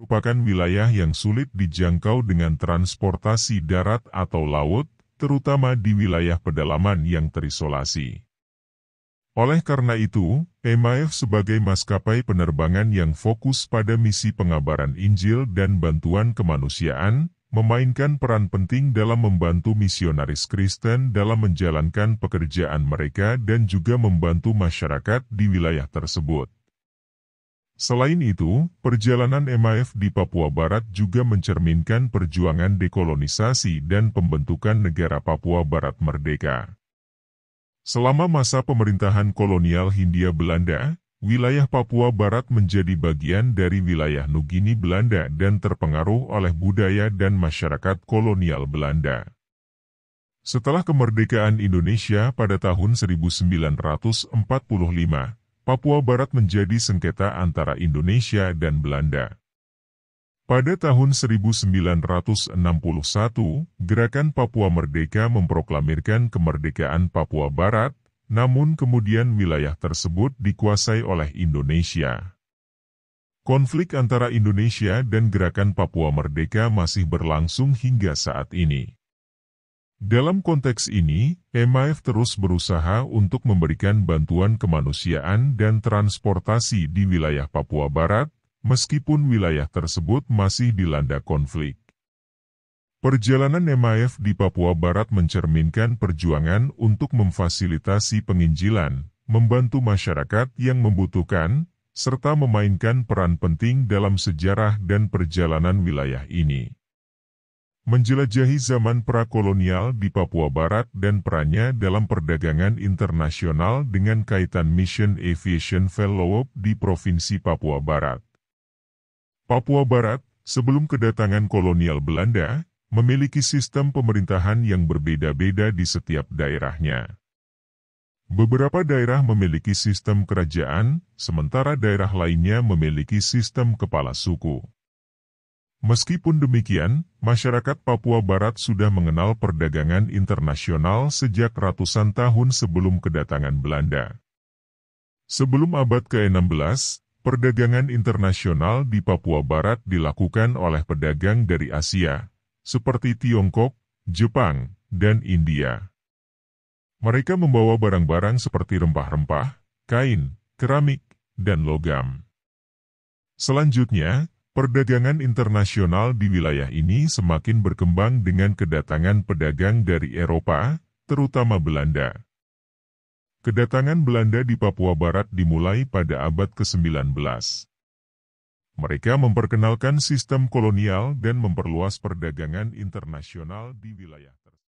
merupakan wilayah yang sulit dijangkau dengan transportasi darat atau laut, terutama di wilayah pedalaman yang terisolasi. Oleh karena itu, MAF sebagai maskapai penerbangan yang fokus pada misi pengabaran Injil dan bantuan kemanusiaan, memainkan peran penting dalam membantu misionaris Kristen dalam menjalankan pekerjaan mereka dan juga membantu masyarakat di wilayah tersebut. Selain itu, perjalanan MAF di Papua Barat juga mencerminkan perjuangan dekolonisasi dan pembentukan negara Papua Barat merdeka. Selama masa pemerintahan kolonial Hindia Belanda, wilayah Papua Barat menjadi bagian dari wilayah Nugini Belanda dan terpengaruh oleh budaya dan masyarakat kolonial Belanda. Setelah kemerdekaan Indonesia pada tahun 1945, Papua Barat menjadi sengketa antara Indonesia dan Belanda. Pada tahun 1961, Gerakan Papua Merdeka memproklamirkan kemerdekaan Papua Barat, namun kemudian wilayah tersebut dikuasai oleh Indonesia. Konflik antara Indonesia dan Gerakan Papua Merdeka masih berlangsung hingga saat ini. Dalam konteks ini, MIF terus berusaha untuk memberikan bantuan kemanusiaan dan transportasi di wilayah Papua Barat, meskipun wilayah tersebut masih dilanda konflik. Perjalanan MIF di Papua Barat mencerminkan perjuangan untuk memfasilitasi penginjilan, membantu masyarakat yang membutuhkan, serta memainkan peran penting dalam sejarah dan perjalanan wilayah ini menjelajahi zaman prakolonial di Papua Barat dan perannya dalam perdagangan internasional dengan kaitan Mission Aviation Fellowship di Provinsi Papua Barat. Papua Barat, sebelum kedatangan kolonial Belanda, memiliki sistem pemerintahan yang berbeda-beda di setiap daerahnya. Beberapa daerah memiliki sistem kerajaan, sementara daerah lainnya memiliki sistem kepala suku. Meskipun demikian, masyarakat Papua Barat sudah mengenal perdagangan internasional sejak ratusan tahun sebelum kedatangan Belanda. Sebelum abad ke-16, perdagangan internasional di Papua Barat dilakukan oleh pedagang dari Asia, seperti Tiongkok, Jepang, dan India. Mereka membawa barang-barang seperti rempah-rempah, kain, keramik, dan logam. Selanjutnya, Perdagangan internasional di wilayah ini semakin berkembang dengan kedatangan pedagang dari Eropa, terutama Belanda. Kedatangan Belanda di Papua Barat dimulai pada abad ke-19. Mereka memperkenalkan sistem kolonial dan memperluas perdagangan internasional di wilayah.